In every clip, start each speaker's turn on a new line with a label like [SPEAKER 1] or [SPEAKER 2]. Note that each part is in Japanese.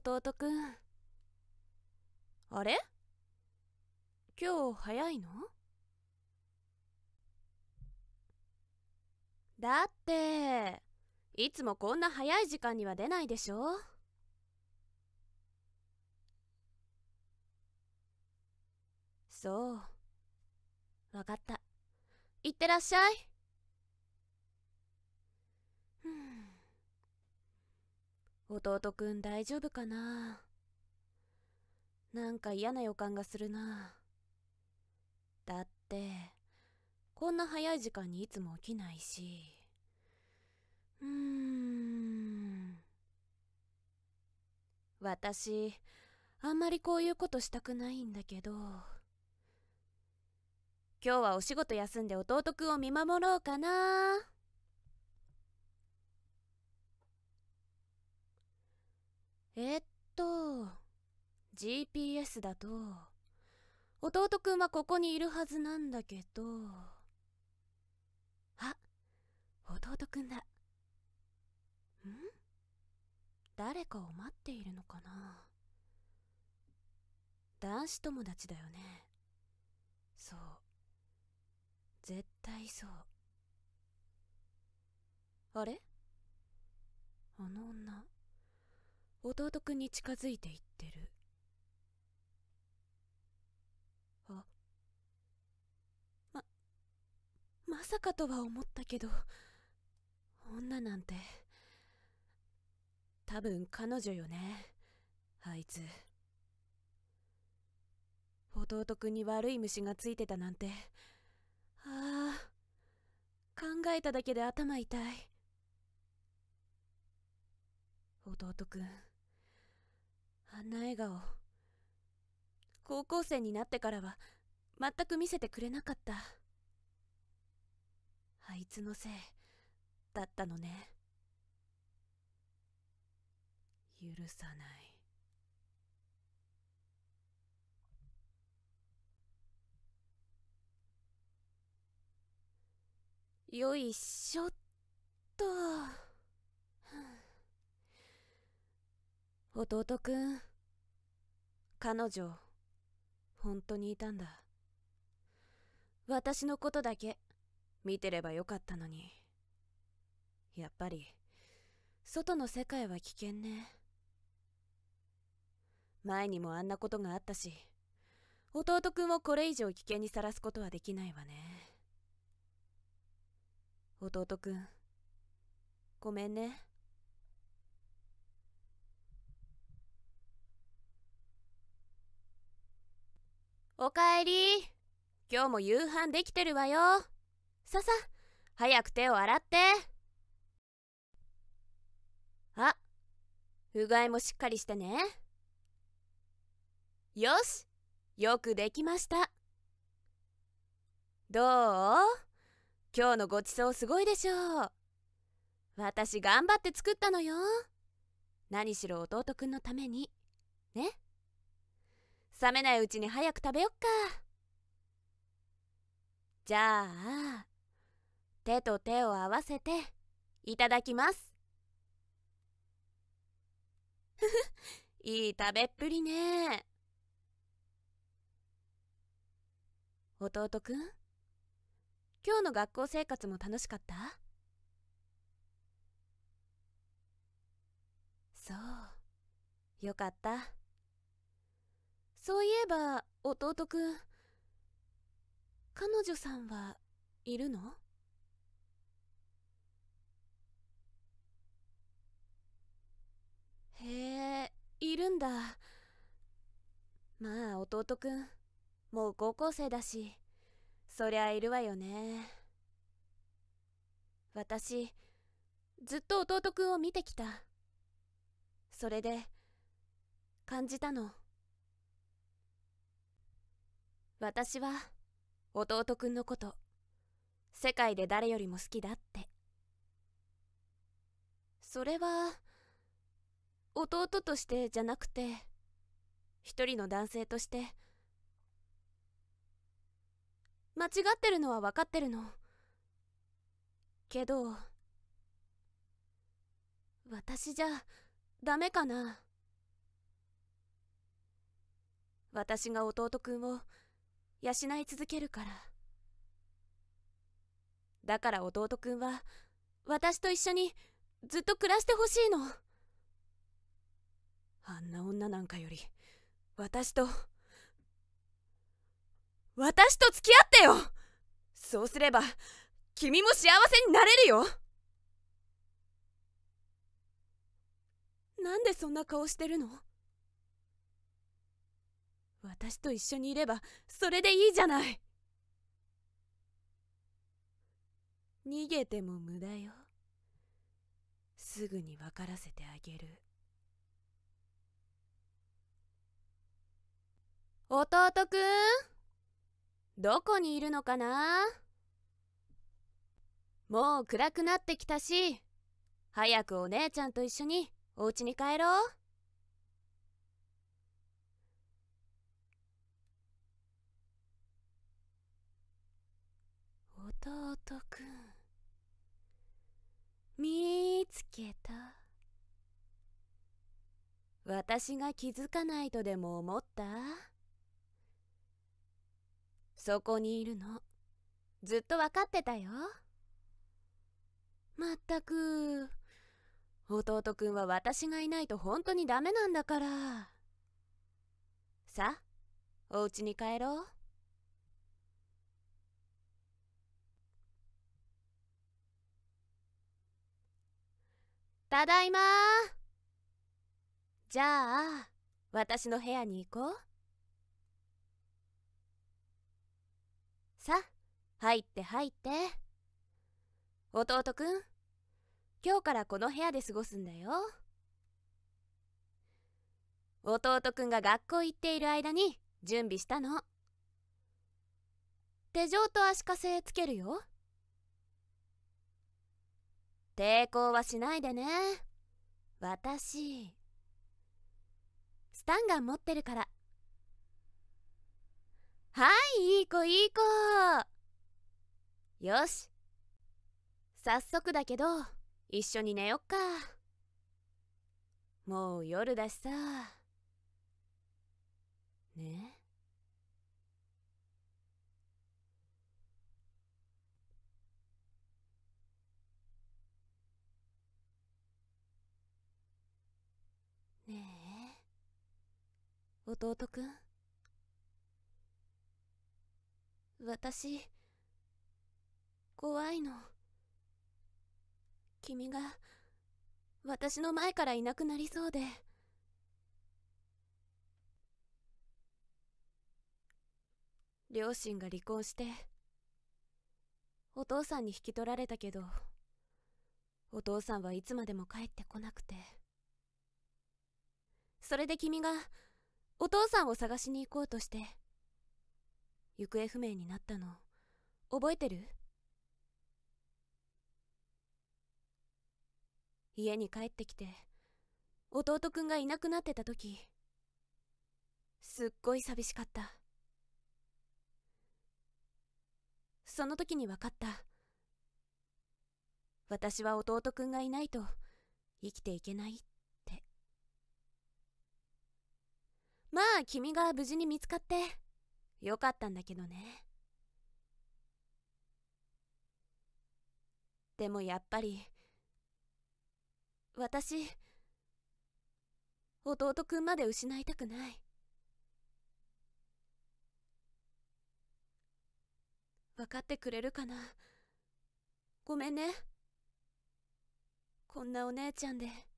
[SPEAKER 1] 弟くんあれ今日早いのだっていつもこんな早い時間には出ないでしょそうわかったいってらっしゃい弟くん大丈夫かななんか嫌な予感がするなだってこんな早い時間にいつも起きないしうーん私あんまりこういうことしたくないんだけど今日はお仕事休んで弟くんを見守ろうかなえっと GPS だと弟くんはここにいるはずなんだけどあ弟くんだん誰かを待っているのかな男子友達だよねそう絶対そうあれあの女弟くんに近づいていってるあままさかとは思ったけど女なんて多分彼女よねあいつ弟くんに悪い虫がついてたなんてああ考えただけで頭痛い弟くんあんな笑顔高校生になってからは全く見せてくれなかったあいつのせいだったのね許さないよいしょっと。弟くん彼女本当にいたんだ私のことだけ見てればよかったのにやっぱり外の世界は危険ね前にもあんなことがあったし弟くんをこれ以上危険にさらすことはできないわね弟くんごめんねおかえり今日も夕飯できてるわよささ早く手を洗ってあうがいもしっかりしてねよしよくできましたどう今日のごちそうすごいでしょう私頑張って作ったのよ何しろ弟くんのためにね冷めないうちに早く食べよっかじゃあ手と手を合わせていただきますいい食べっぷりね弟くん今日の学校生活も楽しかったそうよかった。そういえば弟くん彼女さんはいるのへえいるんだまあ弟くんもう高校生だしそりゃいるわよね私ずっと弟くんを見てきたそれで感じたの私は弟くんのこと世界で誰よりも好きだってそれは弟としてじゃなくて一人の男性として間違ってるのは分かってるのけど私じゃダメかな私が弟くんを養い続けるからだから弟くんは私と一緒にずっと暮らしてほしいのあんな女なんかより私と私と付き合ってよそうすれば君も幸せになれるよなんでそんな顔してるの私と一緒にいればそれでいいじゃない逃げても無駄よすぐに分からせてあげる弟くんどこにいるのかなもう暗くなってきたし早くお姉ちゃんと一緒にお家に帰ろう。弟くん見つけた私が気づかないとでも思ったそこにいるのずっと分かってたよまったく弟くんは私がいないと本当にダメなんだからさお家に帰ろうただいまじゃあ私の部屋に行こうさ入って入って弟くん今日からこの部屋で過ごすんだよ弟くんが学校行っている間に準備したの手錠と足かせつけるよ抵抗はしないでね私スタンガン持ってるからはいいい子いい子よし早速だけど一緒に寝よっかもう夜だしさねえ弟くん私怖いの君が私の前からいなくなりそうで両親が離婚してお父さんに引き取られたけどお父さんはいつまでも帰ってこなくてそれで君がお父さんを探しに行こうとして行方不明になったの覚えてる家に帰ってきて弟くんがいなくなってた時すっごい寂しかったその時に分かった私は弟くんがいないと生きていけないってまあ君が無事に見つかってよかったんだけどねでもやっぱり私弟くんまで失いたくない分かってくれるかなごめんねこんなお姉ちゃんで。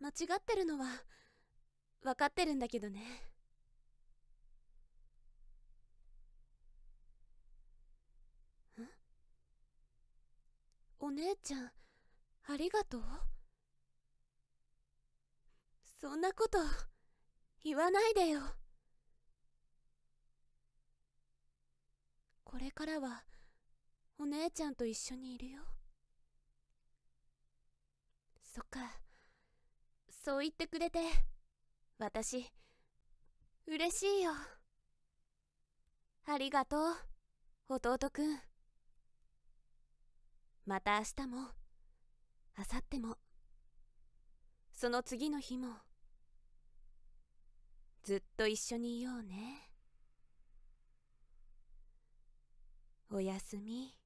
[SPEAKER 1] 間違ってるのは分かってるんだけどねお姉ちゃんありがとうそんなこと言わないでよこれからはお姉ちゃんと一緒にいるよそっかそう言ってくれて、私、嬉しいよ。ありがとう、弟くん。また明日も、あさっても、その次の日も、ずっと一緒にいようね。おやすみ。